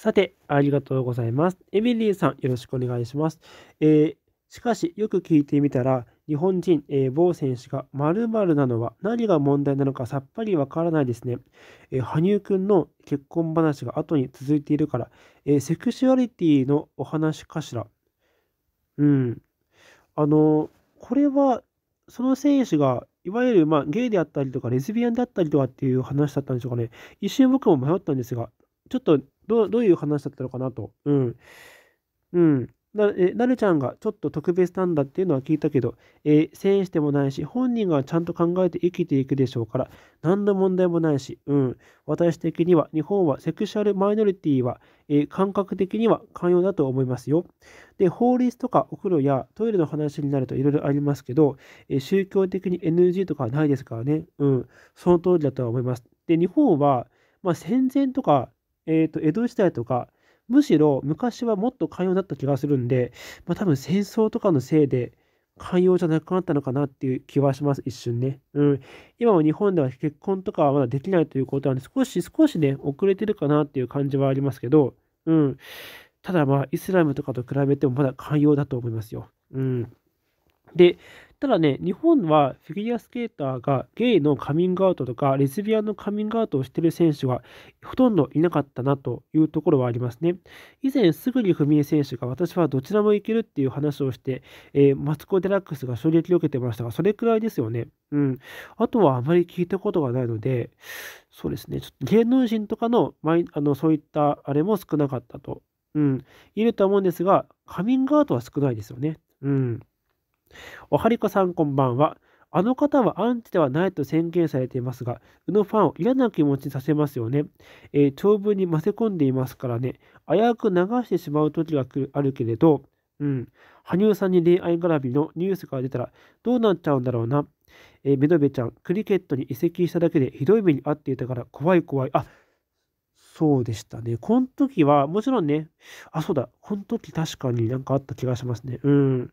さて、ありがとうございます。エミリーさん、よろしくお願いします。えー、しかし、よく聞いてみたら、日本人、えー、某選手が〇〇なのは何が問題なのかさっぱりわからないですね。えー、羽生くんの結婚話が後に続いているから、えー、セクシュアリティのお話かしら。うん。あの、これは、その選手が、いわゆる、まあ、ゲイであったりとか、レズビアンであったりとかっていう話だったんでしょうかね。一瞬僕も迷ったんですが、ちょっとどどういう話だったのかなと。うん。うん。なえなるちゃんがちょっと特別なんだっていうのは聞いたけど、えー、センしてもないし、本人がちゃんと考えて生きていくでしょうから、何の問題もないし、うん、私的には日本はセクシャルマイノリティは、えー、感覚的には寛容だと思いますよ。で、法律とかお風呂やトイレの話になるといろいろありますけど、えー、宗教的に NG とかはないですからね、うん、その通りだとは思います。で、日本は、まあ、戦前とかえっ、ー、と、江戸時代とか、むしろ昔はもっと寛容だった気がするんで、まあ、多分戦争とかのせいで寛容じゃなくなったのかなっていう気はします、一瞬ね。うん。今も日本では結婚とかはまだできないということなんで、少し少しね、遅れてるかなっていう感じはありますけど、うん。ただまあ、イスラムとかと比べてもまだ寛容だと思いますよ。うん。で、ただね、日本はフィギュアスケーターがゲイのカミングアウトとか、レズビアンのカミングアウトをしている選手がほとんどいなかったなというところはありますね。以前、すぐに文江選手が私はどちらもいけるっていう話をして、えー、マツコ・デラックスが衝撃を受けてましたが、それくらいですよね。うん。あとはあまり聞いたことがないので、そうですね、ちょっと芸能人とかのあのそういったあれも少なかったと、うん、言えると思うんですが、カミングアウトは少ないですよね。うん。おはりこさんこんばんは。あの方はアンチではないと宣言されていますが、宇野ファンを嫌な気持ちにさせますよね。えー、長文に混ぜ込んでいますからね、危うく流してしまう時があるけれど、うん、羽生さんに恋愛絡みのニュースが出たらどうなっちゃうんだろうな。えー、メドベちゃん、クリケットに移籍しただけでひどい目に遭っていたから怖い怖い。あ、そうでしたね。この時は、もちろんね、あ、そうだ、この時確かになんかあった気がしますね。うん。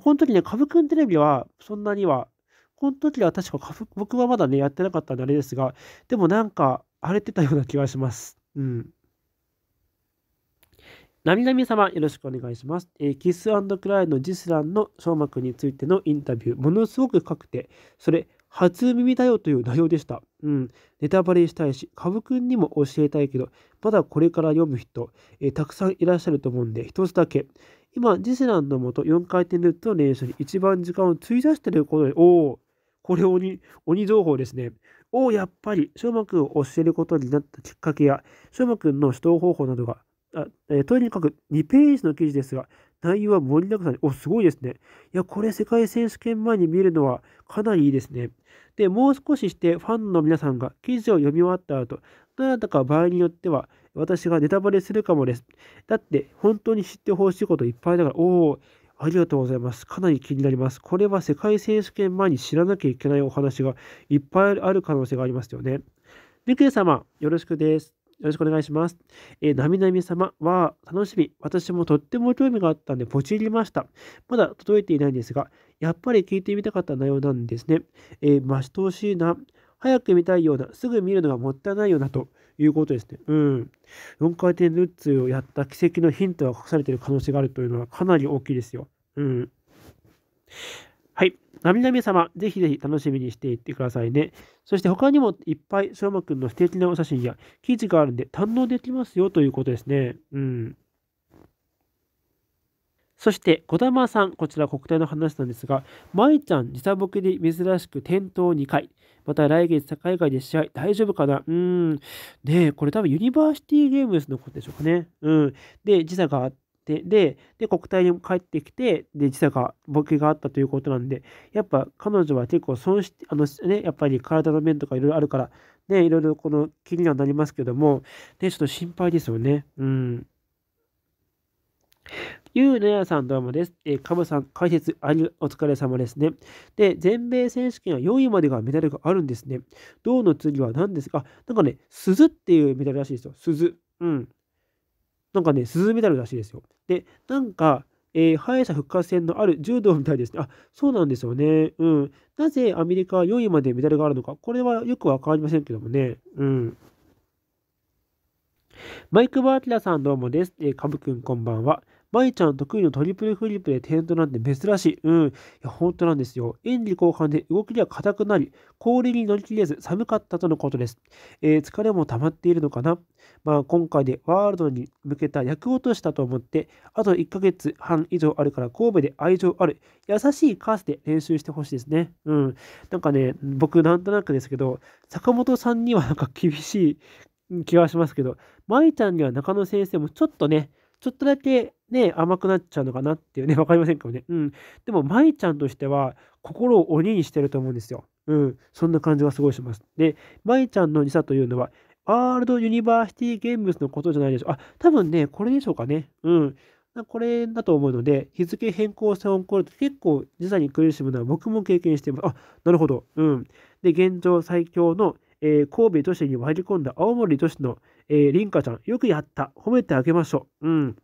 この時ね、カブくんテレビはそんなには、この時は確か僕はまだね、やってなかったんであれですが、でもなんか荒れてたような気がします。うん。なみなみ様、よろしくお願いします。えー、キスクライのジスランの翔幕くんについてのインタビュー、ものすごく深くて、それ、初耳だよという内容でした。うん。ネタバレしたいし、カブくんにも教えたいけど、まだこれから読む人、えー、たくさんいらっしゃると思うんで、一つだけ、今、ディスランのもと4回転ルッツの練習に一番時間を費やしていることで、おお、これ鬼、鬼情報ですね。おお、やっぱり、翔馬くんを教えることになったきっかけや、翔馬くんの指導方法などが、あえー、とにかく2ページの記事ですが、内容は盛りだくさん。お、すごいですね。いや、これ世界選手権前に見るのはかなりいいですね。で、もう少ししてファンの皆さんが記事を読み終わった後、どなたか場合によっては、私がネタバレするかもです。だって、本当に知ってほしいこといっぱいだから、おお、ありがとうございます。かなり気になります。これは世界選手権前に知らなきゃいけないお話がいっぱいある可能性がありますよね。ミクエ様、よろしくです。よろしくお願いします。えー、なみなみ様は楽しみ。私もとっても興味があったんで、ポチりました。まだ届いていないんですが、やっぱり聞いてみたかった内容なんですね。えー、待ち遠しいな。早く見たいような、すぐ見るのがもったいないようなということですね。うん。4回転ルッツをやった奇跡のヒントが隠されている可能性があるというのはかなり大きいですよ。うん。はい。なみなみ様、ぜひぜひ楽しみにしていってくださいね。そして他にもいっぱい、しょうまくんの素敵なお写真や記事があるんで堪能できますよということですね。うん。そして、児玉さん、こちら国体の話なんですが、舞ちゃん、時差ボケで珍しく転倒2回。また来月、境外で試合、大丈夫かなうん。ねえ、これ多分ユニバーシティゲームズのことでしょうかね。うん。で、時差があって、、で、で国体に帰ってきて、で、時差が、ボケがあったということなんで、やっぱ彼女は結構損して、あのね、やっぱり体の面とかいろいろあるから、ね、いろいろこの気にはなりますけども、ね、ちょっと心配ですよね。うん。ゆうなやさんどうもです。えー、カムさん解説ありお疲れ様ですね。で、全米選手権は4位までがメダルがあるんですね。銅の次は何ですかあ、なんかね、鈴っていうメダルらしいですよ。鈴。うん。なんかね、鈴メダルらしいですよ。で、なんか、えー、敗者復活戦のある柔道みたいですね。あ、そうなんですよね。うん。なぜアメリカは4位までメダルがあるのか、これはよくわかりませんけどもね。うん。マイク・バーティラさんどうもです。えー、カブくんこんばんは。舞ちゃん得意のトリプルフリップで転倒なんて珍しい。うん。いや、本当なんですよ。演技後半で動きが硬くなり、氷に乗り切れず寒かったとのことです。えー、疲れも溜まっているのかなまあ、今回でワールドに向けた役落としたと思って、あと1ヶ月半以上あるから神戸で愛情ある、優しいカースで練習してほしいですね。うん。なんかね、僕なんとなくですけど、坂本さんにはなんか厳しい気はしますけど、舞ちゃんには中野先生もちょっとね、ちょっとだけね、甘くなっちゃうのかなっていうね、わかりませんかもね。うん。でも、舞ちゃんとしては、心を鬼にしてると思うんですよ。うん。そんな感じがすごいします。で、舞ちゃんのリサというのは、ワールドユニバーシティゲームズのことじゃないでしょう。あ、多分ね、これでしょうかね。うん。これだと思うので、日付変更線を起こると結構時差に苦しむのは僕も経験しています。あ、なるほど。うん。で、現状最強の、えー、神戸都市に割り込んだ青森都市の、えー、リンカちゃん、よくやった。褒めてあげましょう。うん。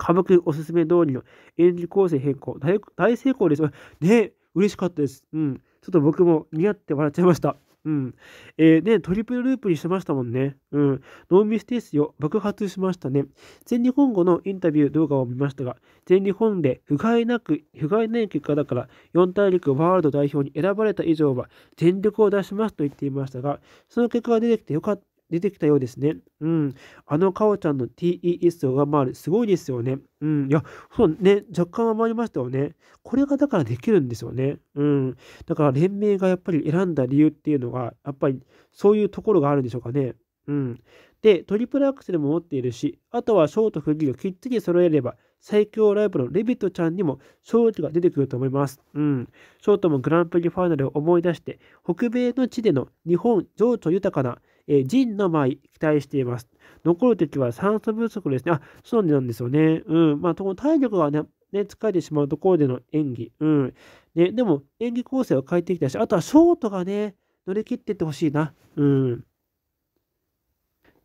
家木おすすめ通りの演じ構成変更大、大成功です。ね嬉しかったです。うん。ちょっと僕も似合って笑っちゃいました。うん。えー、で、トリプルループにしましたもんね。うん。ノーミスですよ。爆発しましたね。全日本語のインタビュー動画を見ましたが、全日本で不甲斐なく、不甲斐ない結果だから、4大陸ワールド代表に選ばれた以上は、全力を出しますと言っていましたが、その結果が出てきてよかっ出てきたようですね。うん。あのかおちゃんの TES を上回る。すごいですよね。うん。いや、そうね、若干上回りましたよね。これがだからできるんですよね。うん。だから連盟がやっぱり選んだ理由っていうのが、やっぱりそういうところがあるんでしょうかね。うん。で、トリプルアクセルも持っているし、あとはショートフリーをきっちり揃えれば、最強ライバルのレビットちゃんにも勝利が出てくると思います。うん。ショートもグランプリファイナルを思い出して、北米の地での日本情緒豊かなえンの舞、期待しています。残る敵は酸素不足ですね。あ、そうなんですよね。うん。まあ、体力がね、ね、疲れてしまうところでの演技。うん。ね、でも、演技構成は変えてきたし、あとはショートがね、乗り切ってってほしいな。うん。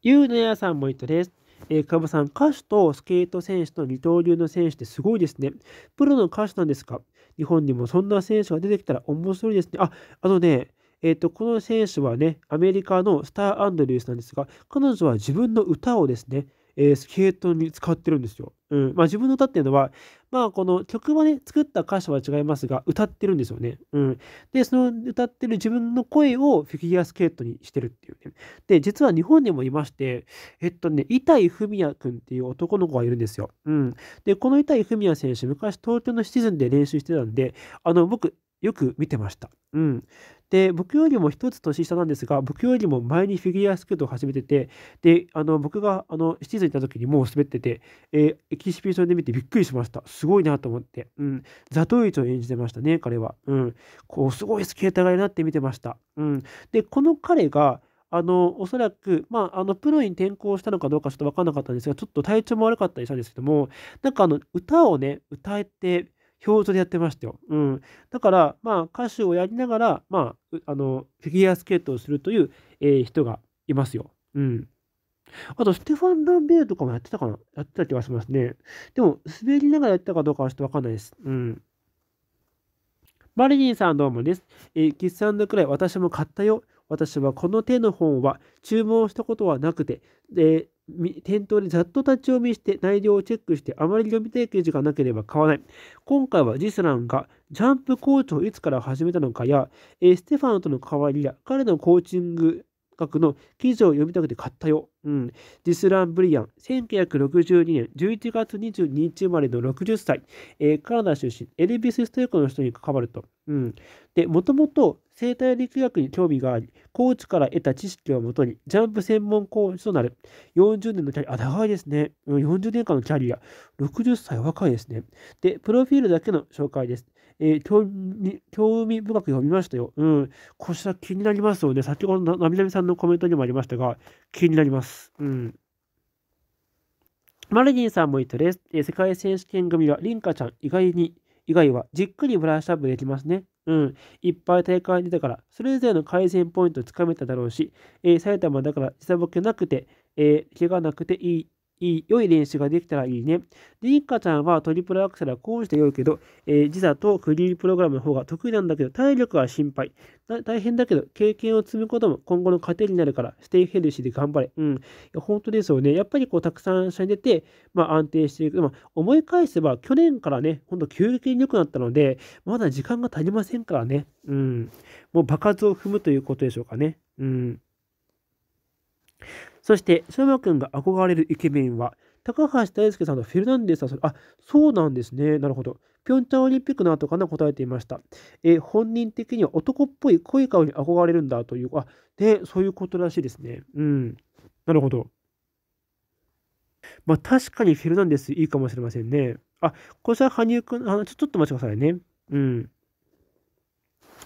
ゆうのやさんも言ったです。えー、かぶさん、歌手とスケート選手と二刀流の選手ってすごいですね。プロの歌手なんですか日本にもそんな選手が出てきたら面白いですね。あ、あのね、えー、と、この選手はね、アメリカのスター・アンドリュースなんですが、彼女は自分の歌をですね、えー、スケートに使ってるんですよ。うんまあ、自分の歌っていうのは、まあ、この曲はね、作った歌詞は違いますが、歌ってるんですよね。うん、で、その歌ってる自分の声をフィギュアスケートにしてるっていうね。で、実は日本にもいまして、えっとね、板井文也君っていう男の子がいるんですよ。うん、で、この板井文也選手、昔東京のシチズンで練習してたんで、あの、僕、よく見てました。うん。で、僕よりも1つ年下なんですが、僕よりも前にフィギュアスケートを始めてて、で、あの、僕が、あの、シティーズにった時にもう滑ってて、えー、エキシビションで見てびっくりしました。すごいなと思って。うん。ザトウイチを演じてましたね、彼は。うん。こう、すごいスケーターがいなって見てました。うん。で、この彼が、あの、おそらく、まあ、あの、プロに転向したのかどうかちょっと分かんなかったんですが、ちょっと体調も悪かったりしたんですけども、なんかあの、歌をね、歌えて、表情でやってましたよ。うん。だから、まあ、歌手をやりながら、まあ、あの、フィギュアスケートをするという、えー、人がいますよ。うん。あと、ステファン・ランベールとかもやってたかなやってた気がしますね。でも、滑りながらやったかどうかはちょっとわかんないです。うん。マリリンさんどうもです。えー、キッサンドくらい私も買ったよ。私はこの手の本は注文したことはなくて、で、店頭にざっと立ち読みして内容をチェックしてあまり読みたい記事がなければ買わない。今回はジスランがジャンプコーチをいつから始めたのかや、ステファンとの代わりや彼のコーチング学の記事を読みたくて買ったようん、ディスラン・ブリアン、1962年11月22日生まれの60歳、えー、カナダ出身、エルビス・ストイコの人に関わると。うん、で、もともと生態力学に興味があり、コーチから得た知識をもとに、ジャンプ専門コーチとなる。40年のキャリア、あ、長いですね。40年間のキャリア。60歳若いですね。で、プロフィールだけの紹介です。えー、興味、興味深く読みましたよ。うん。こちら気になりますよね。先ほどのなみなみさんのコメントにもありましたが、気になります。うん。マルディンさんも言ったです。えー、世界選手権組は、リンカちゃん意外に、以外はじっくりブラッシュアップできますね。うん。いっぱい大会に出たから、それぞれの改善ポイントをつかめただろうし、えー、埼玉だから下ボケなくて、えー、怪我なくていいいい、良い練習ができたらいいね。で、リッカちゃんはトリプルアクセルはこうして良いけど、えー、時差とクリーンプログラムの方が得意なんだけど、体力は心配。大変だけど、経験を積むことも今後の糧になるから、ステイヘルシーで頑張れ。うん。本当ですよね。やっぱりこう、たくさん試合に出て、まあ安定していく。まあ、思い返せば、去年からね、ほんと急激に良くなったので、まだ時間が足りませんからね。うん。もう爆発を踏むということでしょうかね。うん。そして、しょくんが憧れるイケメンは、高橋大輔さんとフェルナンデスさん、それあ、そうなんですね。なるほど。ピョンチャンオリンピックの後かな答えていました。え、本人的には男っぽい濃い顔に憧れるんだという、あ、ね、そういうことらしいですね。うん。なるほど。まあ確かにフェルナンデスいいかもしれませんね。あ、これは羽生くん、あちょ、ちょっと待ちくださいね。うん。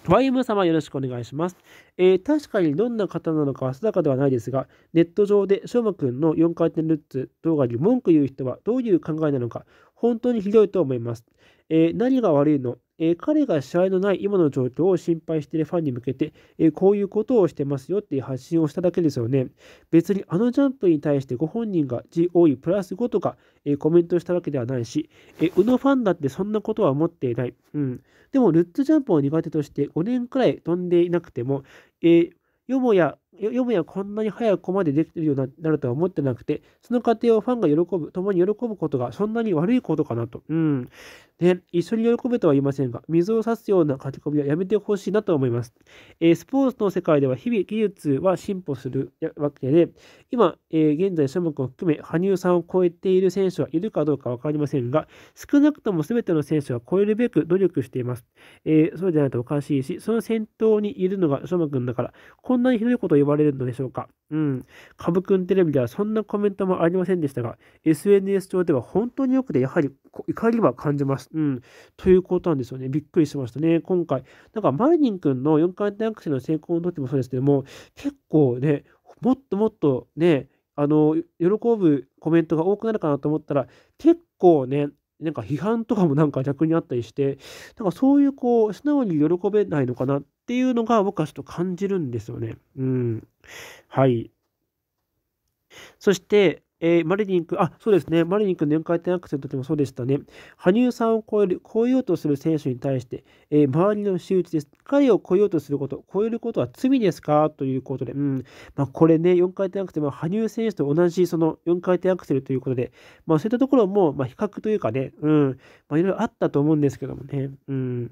YM 様よろしくお願いします。えー、確かにどんな方なのかは定かではないですが、ネット上でしょうまくんの4回転ルッツ動画に文句言う人はどういう考えなのか、本当にひどいと思います。えー、何が悪いのえ彼が試合のない今の状況を心配しているファンに向けて、えこういうことをしてますよっていう発信をしただけですよね。別にあのジャンプに対してご本人が GOE プラス5とか、えコメントしたわけではないし、え宇野ファンだってそんなことは思っていない。うん。でも、ルッツジャンプを苦手として5年くらい飛んでいなくても、えよもや読むやこんなに早くここまでできてるようになるとは思ってなくて、その過程をファンが喜ぶ、共に喜ぶことがそんなに悪いことかなと。うん。ね、一緒に喜べとは言いませんが、水を差すような書き込みはやめてほしいなと思います。えー、スポーツの世界では日々技術は進歩するわけで、今、えー、現在種目を含め、羽生さんを超えている選手はいるかどうかわかりませんが、少なくとも全ての選手は超えるべく努力しています。えー、そうじゃないとおかしいし、その先頭にいるのが種目だから、こんなにひどいことを言われるのでしょうか。うん。かぶくんテレビではそんなコメントもありませんでしたが、SNS 上では本当によくて、やはり怒りは感じます。うん。ということなんですよね。びっくりしましたね。今回。なんか、マリニンんの4回転アクセルの成功の時もそうですけども、結構ね、もっともっとね、あの、喜ぶコメントが多くなるかなと思ったら、結構ね、なんか批判とかもなんか逆にあったりして、なんかそういうこう、素直に喜べないのかなっていうのが僕はちょっと感じるんですよね。うん。はい。そして、えー、マリニン君、あ、そうですね、マリニン君の4回転アクセルの時もそうでしたね。羽生さんを超える、超えようとする選手に対して、えー、周りの仕打ちです。彼を超えようとすること、超えることは罪ですかということで、うん、まあ、これね、4回転アクセルは羽生選手と同じその4回転アクセルということで、まあ、そういったところも、まあ、比較というかね、うん、まあ、いろいろあったと思うんですけどもね、うん。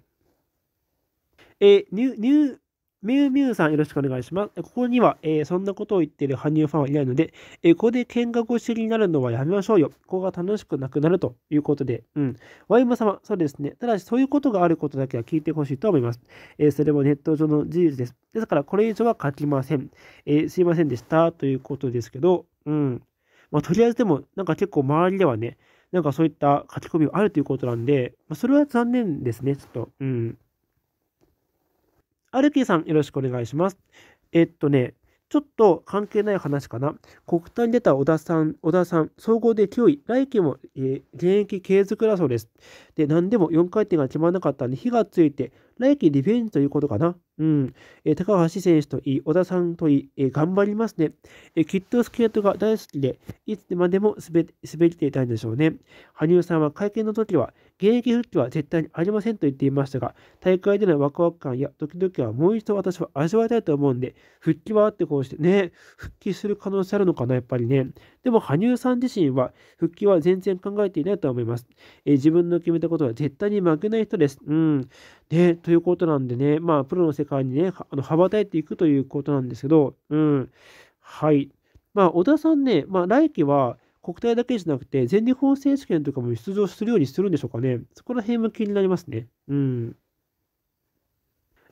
えー、ニュニュミュウミュウさんよろしくお願いします。ここには、えー、そんなことを言っている羽生ファンはいないので、えー、ここで見学を知りになるのはやめましょうよ。ここが楽しくなくなるということで、うん。ワイム様、そうですね。ただし、そういうことがあることだけは聞いてほしいと思います。えー、それもネット上の事実です。ですから、これ以上は書きません。えすいませんでした。ということですけど、うん。まあ、とりあえずでも、なんか結構周りではね、なんかそういった書き込みがあるということなんで、まあ、それは残念ですね、ちょっと。うん。アルティさん、よろしくお願いします。えっとね、ちょっと関係ない話かな。国体に出た小田さん、小田さん、総合で9位、来季も、えー、現役継続だそうです。で、何でも4回転が決まらなかったんで、火がついて、来季リベンジということかな。うん。えー、高橋選手といい、小田さんといい、えー、頑張りますね。えー、きっとスケートが大好きで、いつまでも滑滑りていたんでしょうね。羽生さんは会見の時は、現役復帰は絶対にありませんと言っていましたが、大会でのワクワク感やドキドキはもう一度私は味わいたいと思うんで、復帰はあってこうしてね、復帰する可能性あるのかな、やっぱりね。でも、羽生さん自身は復帰は全然考えていないと思います。えー、自分の決めたことは絶対に負けない人です。うん。ね、ということなんでね、まあ、プロの世界にね、あの羽ばたいていくということなんですけど、うん。はい。まあ、小田さんね、まあ、来季は、国体だけじゃなくて、全日本選手権とかも出場するようにするんでしょうかね。そこら辺も気になりますね。うん。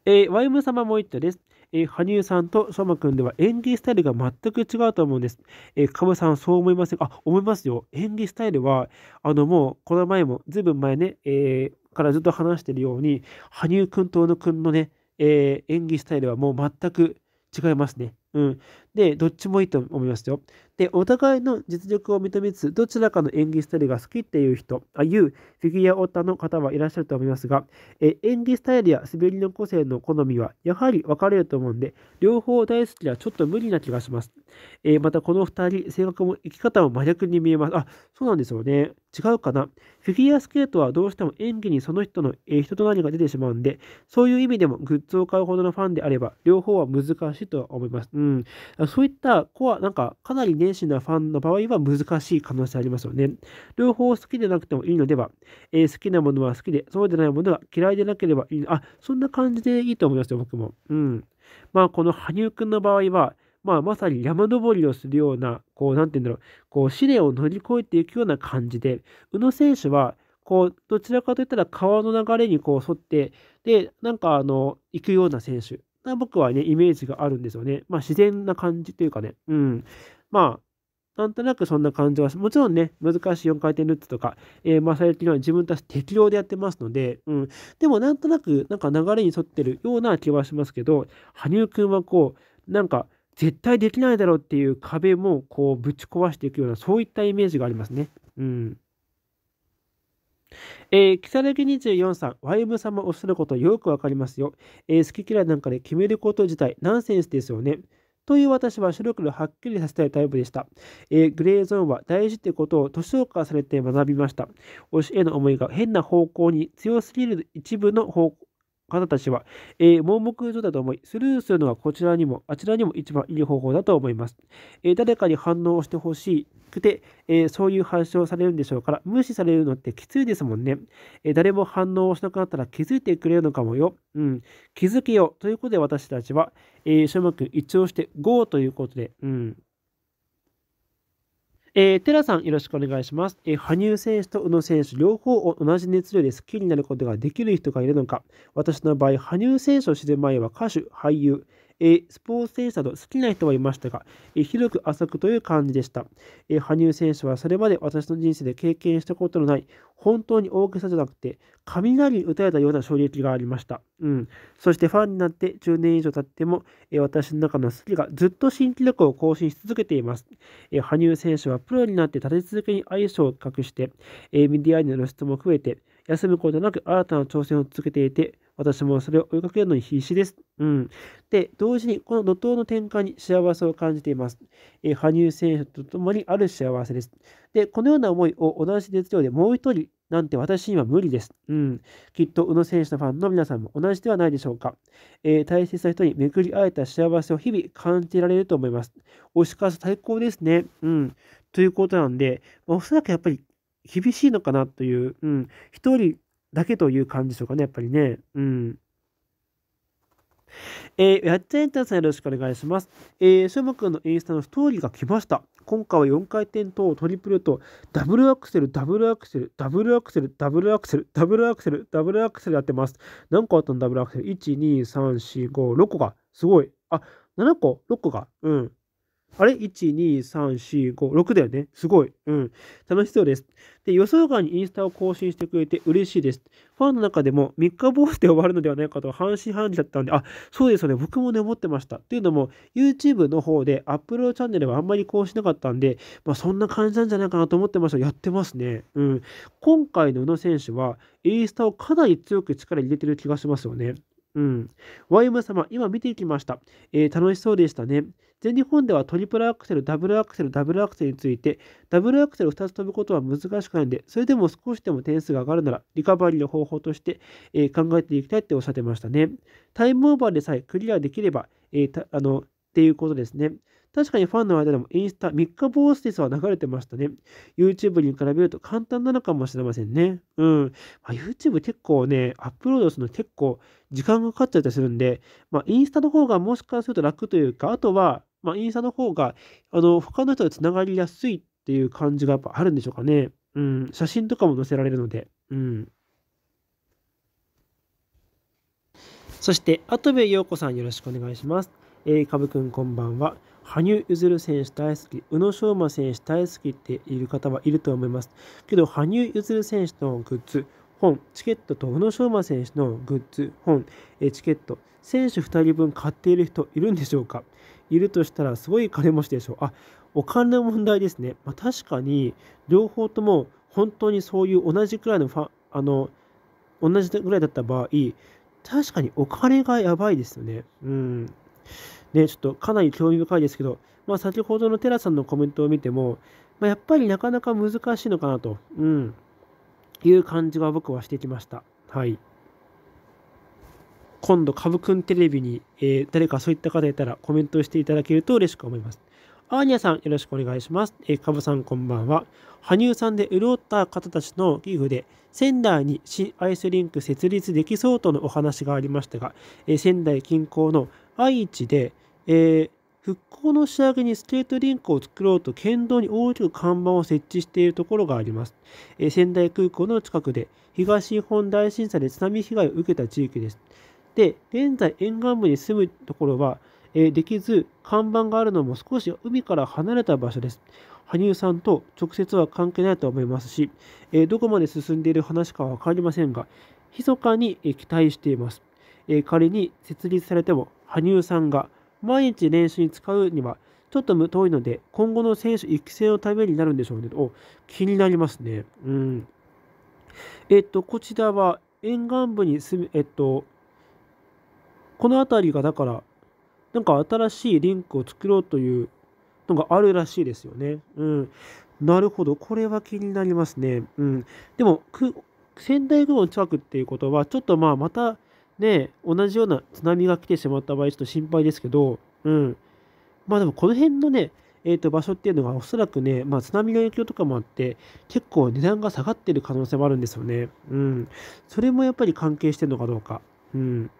えー、ワイム様も言ったです。えー、羽生さんと相馬くんでは演技スタイルが全く違うと思うんです。えー、かぶさん、そう思いませんあ、思いますよ。演技スタイルは、あの、もう、この前も、ずいぶん前ね、えー、からずっと話してるように、羽生くんと小野くんのね、えー、演技スタイルはもう全く違いますね。うん。で、どっちもいいと思いますよ。で、お互いの実力を認めつつ、どちらかの演技スタイルが好きっていう人、あいうフィギュアオタの方はいらっしゃると思いますが、え演技スタイルや滑りの個性の好みは、やはり分かれると思うんで、両方大好きはちょっと無理な気がします。えまた、この2人、性格も生き方も真逆に見えます。あ、そうなんですよね。違うかな。フィギュアスケートはどうしても演技にその人の、え人となりが出てしまうんで、そういう意味でもグッズを買うほどのファンであれば、両方は難しいとは思います。うん。そういったコア、なんか、かなり熱心なファンの場合は難しい可能性ありますよね。両方好きでなくてもいいのでは、えー、好きなものは好きで、そうでないものは嫌いでなければいい。あ、そんな感じでいいと思いますよ、僕も。うん。まあ、この羽生くんの場合は、まあ、まさに山登りをするような、こう、なんて言うんだろう、こう、試練を乗り越えていくような感じで、宇野選手は、こう、どちらかといったら川の流れにこう沿って、で、なんかあの、行くような選手。僕はね、イメージがあるんですよね。まあ、自然な感じというかね、うん。まあ、なんとなくそんな感じはもちろんね、難しい4回転ルッツとか、えー、まあ、最近は自分たち適量でやってますので、うん。でも、なんとなく、なんか流れに沿ってるような気はしますけど、羽生くんはこう、なんか、絶対できないだろうっていう壁も、こう、ぶち壊していくような、そういったイメージがありますね。うん。えー、木更24さん、ワイブ様おっしゃることよくわかりますよ。えー、好き嫌いなんかで決めること自体、ナンセンスですよね。という私は白黒はっきりさせたいタイプでした。えー、グレーゾーンは大事ってことを図書化されて学びました。推しへの思いが変な方向に強すぎる一部の方向方たちは、えー、盲目状だと思い、スルーするのはこちらにも、あちらにも一番いい方法だと思います。えー、誰かに反応をしてほしくて、えー、そういう反証をされるんでしょうから、無視されるのってきついですもんね。え誰も反応をしなくなったら気づいてくれるのかもよ。うん、気づけよ。ということで私たちは、えー、諸君一応して GO ということで、うん。えー、テラさん、よろしくお願いします。えー、羽生選手と宇野選手、両方を同じ熱量で好きになることができる人がいるのか。私の場合、羽生選手を知る前は歌手、俳優、えー、スポーツ選手など好きな人はいましたが、えー、広く浅くという感じでした、えー、羽生選手はそれまで私の人生で経験したことのない、本当に大げさじゃなくて、雷に打たれたような衝撃がありました。うん。そしてファンになって10年以上経っても、え私の中の好きがずっと新記録を更新し続けています。え羽生選手はプロになって立て続けに愛称を隠して、えメディアにの露出も増えて、休むことなく新たな挑戦を続けていて、私もそれを追いかけるのに必死です。うん。で、同時にこの怒涛の転換に幸せを感じています。えー、羽生選手と共にある幸せです。で、このような思いを同じ熱量でもう一人なんて私には無理です。うん。きっと宇野選手のファンの皆さんも同じではないでしょうか。えー、大切な人に巡り会えた幸せを日々感じられると思います。推し活最高ですね。うん。ということなんで、まあ、おそらくやっぱり厳しいのかなという、うん。一人だけという感じでしょうかね、やっぱりね。うん。えー、やっちゃえたさんよろしくお願いします。えー、しょうまくんのインスタのストーリーが来ました。今回は4回転とトリプルとダブルアクセル、ダブルアクセル、ダブルアクセル、ダブルアクセル、ダブルアクセル、ダブルアクセルやってます。何個あったのダブルアクセル ?1、2、3、4、5、6個か。すごい。あ、7個 ?6 個か。うん。あれ ?1,2,3,4,5,6 だよね。すごい。うん。楽しそうです。で、予想外にインスタを更新してくれて嬉しいです。ファンの中でも3日坊主で終わるのではないかと半信半疑だったんで、あ、そうですよね。僕もね、思ってました。というのも、YouTube の方で Apple チャンネルはあんまり更新なかったんで、まあそんな感じなんじゃないかなと思ってました。やってますね。うん。今回の宇野選手は、インスタをかなり強く力入れてる気がしますよね。うん。YM 様、今見ていきました。えー、楽しそうでしたね。全日本ではトリプルアクセル、ダブルアクセル、ダブルアクセルについて、ダブルアクセルを2つ飛ぶことは難しくないので、それでも少しでも点数が上がるなら、リカバリーの方法として、えー、考えていきたいっておっしゃってましたね。タイムオーバーでさえクリアできれば、えー、あの、っていうことですね。確かにファンの間でもインスタ3日坊主ですは流れてましたね。YouTube に比べると簡単なのかもしれませんね。うん。まあ、YouTube 結構ね、アップロードするの結構時間がかかっちゃったりするんで、まあ、インスタの方がもしかすると楽というか、あとは、まあ、インスタの方が、あの、他の人とつながりやすいっていう感じがやっぱあるんでしょうかね。うん。写真とかも載せられるので。うん。そして、跡部陽子さんよろしくお願いします。えー、かぶくんこんばんは。羽生結弦選手大好き、宇野昌磨選手大好きっている方はいると思います。けど、羽生結弦選手のグッズ、本、チケットと宇野昌磨選手のグッズ、本、えチケット、選手2人分買っている人いるんでしょうかいるとしたらすごい金持ちでしょう。あ、お金の問題ですね。まあ、確かに、両方とも本当にそういう同じくらいのファあの、同じぐらいだった場合、確かにお金がやばいですよね。うん。ね、ちょっとかなり興味深いですけど、まあ、先ほどのテラさんのコメントを見ても、まあ、やっぱりなかなか難しいのかなと、うん、いう感じは僕はしてきました。はい。今度、カブくんテレビに、えー、誰かそういった方いたらコメントしていただけると嬉しく思います。アーニャさん、よろしくお願いします。えー、カブさん、こんばんは。羽生さんで潤った方たちの寄付で、仙台に新アイスリンク設立できそうとのお話がありましたが、えー、仙台近郊の愛知で、えー、復興の仕上げにスケートリンクを作ろうと県道に大きく看板を設置しているところがあります。えー、仙台空港の近くで東日本大震災で津波被害を受けた地域です。で、現在沿岸部に住むところは、えー、できず、看板があるのも少し海から離れた場所です。羽生さんと直接は関係ないと思いますし、えー、どこまで進んでいる話かは分かりませんが、密かに期待しています。えー、仮に設立されても、羽生さんが毎日練習に使うにはちょっと遠いので、今後の選手育成のためになるんでしょうね。お、気になりますね。うん。えっと、こちらは沿岸部に住む、えっと、この辺りがだから、なんか新しいリンクを作ろうというのがあるらしいですよね。うん。なるほど。これは気になりますね。うん。でも、仙台軍の近くっていうことは、ちょっとまあ、また、で、同じような津波が来てしまった場合、ちょっと心配ですけど、うん。まあでも、この辺のね、えー、と場所っていうのが、おそらくね、まあ、津波の影響とかもあって、結構値段が下がってる可能性もあるんですよね。うん。それもやっぱり関係してるのかどうか。うん。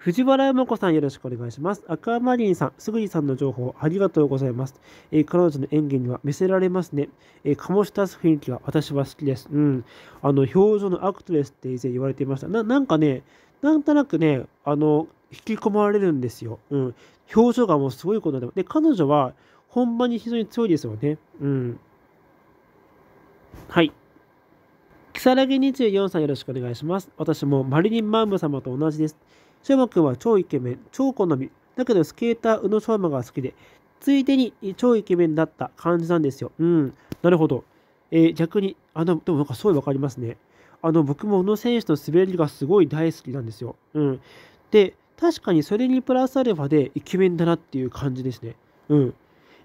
藤原山子さんよろしくお願いします。赤マリンさん、すぐにさんの情報ありがとうございます。えー、彼女の演技には見せられますね。えー、醸したす雰囲気が私は好きです。うん。あの、表情のアクトレスって以前言われていました。ななんかね、なんとなくね、あの、引き込まれるんですよ。うん。表情がもうすごいことで。で、彼女は本番に非常に強いですよね。うん。はい。如月24さんよろしくお願いします。私もマリリン・マンム様と同じです。翔馬くんは超イケメン、超好み。だけどスケーター、宇野昌磨が好きで、ついでに超イケメンだった感じなんですよ。うん、なるほど。えー、逆に、あの、でもなんかすごいわかりますね。あの、僕も宇野選手の滑りがすごい大好きなんですよ。うん。で、確かにそれにプラスアルファでイケメンだなっていう感じですね。うん。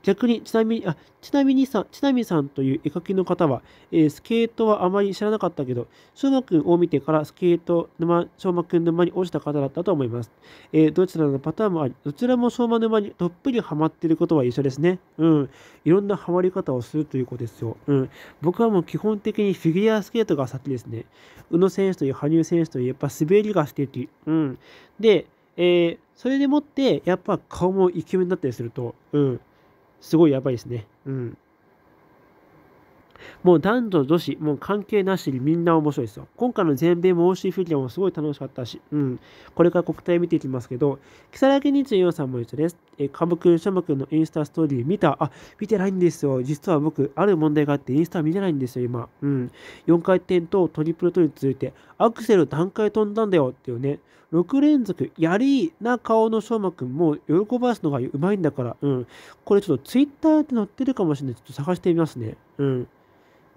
逆に、ちなみに、あ、ちなみにさん、ちなみさんという絵描きの方は、えー、スケートはあまり知らなかったけど、翔馬くんを見てからスケート沼、翔馬くん沼に落ちた方だったと思います。えー、どちらのパターンもあり、どちらも翔馬沼にどっぷりハマっていることは一緒ですね。うん。いろんなハマり方をするということですよ。うん。僕はもう基本的にフィギュアスケートが先ですね。宇野選手という羽生選手というやっぱ滑りが素敵。うん。で、えー、それでもって、やっぱ顔もイケメンだったりすると、うん。すごいやばいですね。うん。もう男女女子、もう関係なしにみんな面白いですよ。今回の全米申しフィギュアもすごい楽しかったし、うん。これから国体見ていきますけど、木更木24さんも一緒です。えー、科くん、シャマくんのインスタストーリー見たあ、見てないんですよ。実は僕、ある問題があって、インスタ見てないんですよ、今。うん。4回転とトリプルトに続いて、アクセル段階飛んだんだよっていうね。6連続、やりな顔のショうマくんも喜ばすのがうまいんだから、うん。これちょっとツイッターて載ってるかもしれない。ちょっと探してみますね。うん。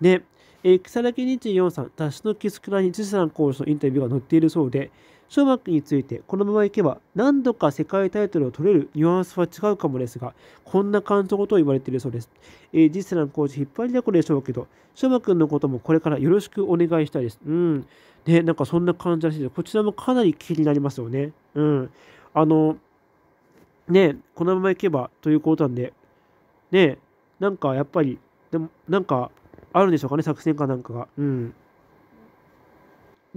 で、えー、草薙24さん、ダのキスクラに辻さん講師のインタビューが載っているそうで、ショーマックについてこのままいけば何度か世界タイトルを取れるニュアンスは違うかもですが、こんな感じのことを言われているそうです。えー、実際のコーチ引っ張りだこでしょうけど、ショーマックのこともこれからよろしくお願いしたいです。うん。ね、なんかそんな感じらしいです。こちらもかなり気になりますよね。うん。あの、ね、このままいけばということなんで、ね、なんかやっぱり、でもなんかあるんでしょうかね、作戦かなんかが。うん。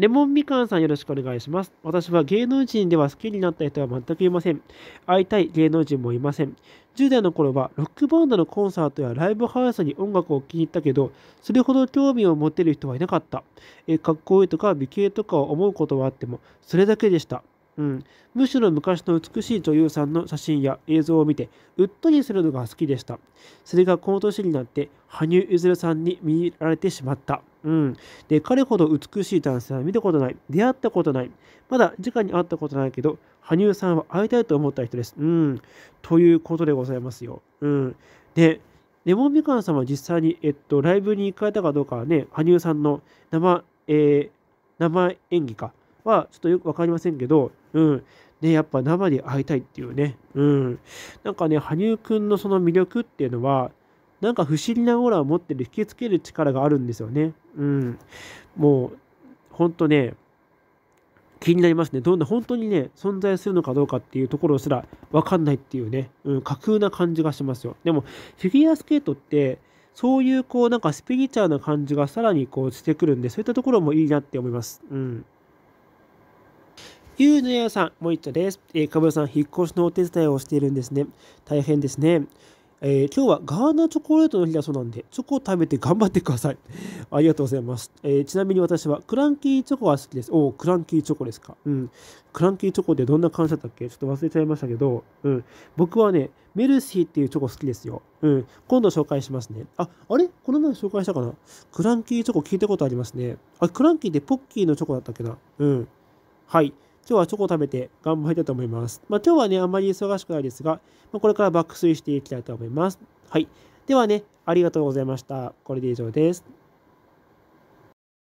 レモンみかんさんよろしくお願いします。私は芸能人では好きになった人は全くいません。会いたい芸能人もいません。10代の頃はロックバンドのコンサートやライブハウスに音楽を聴に入ったけど、それほど興味を持てる人はいなかった。えかっこいいとか美形とかを思うことはあっても、それだけでした。うん、むしろ昔の美しい女優さんの写真や映像を見てうっとりするのが好きでしたそれがこの年になって羽生結弦さんに見られてしまった、うん、で彼ほど美しい男性は見たことない出会ったことないまだ直に会ったことないけど羽生さんは会いたいと思った人です、うん、ということでございますよ、うん、でレモンみかんさんは実際に、えっと、ライブに行かれたかどうかはね、羽生さんの生、えー、生演技かはちょっとよく分かりませんけど、うん、ね、やっぱ生で会いたいっていうね、うん、なんかね、羽生くんのその魅力っていうのは、なんか不思議なオーラを持ってる、引きつける力があるんですよね。うん、もう、ほんとね、気になりますね。どんな本当にね、存在するのかどうかっていうところすら分かんないっていうね、うん、架空な感じがしますよ。でも、フィギュアスケートって、そういうこう、なんかスピリチュアルな感じがさらにこうしてくるんで、そういったところもいいなって思います。うん。ゆうのやさん、もう森度です。えー、かぶさん、引っ越しのお手伝いをしているんですね。大変ですね。えー、今日はガーナチョコレートの日だそうなんで、チョコを食べて頑張ってください。ありがとうございます、えー、ちなみに私はクランキーチョコが好きです。おお、クランキーチョコですか。うん。クランキーチョコってどんな感じだったっけちょっと忘れちゃいましたけど、うん。僕はね、メルシーっていうチョコ好きですよ。うん。今度紹介しますね。あ、あれこの前紹介したかなクランキーチョコ聞いたことありますね。あ、クランキーってポッキーのチョコだったっけなうん。はい。今日はチョコを食べて頑張りたいと思います。まあ、今日はね、あんまり忙しくないですが、まあ、これから爆睡していきたいと思います。はい。ではね、ありがとうございました。これで以上です。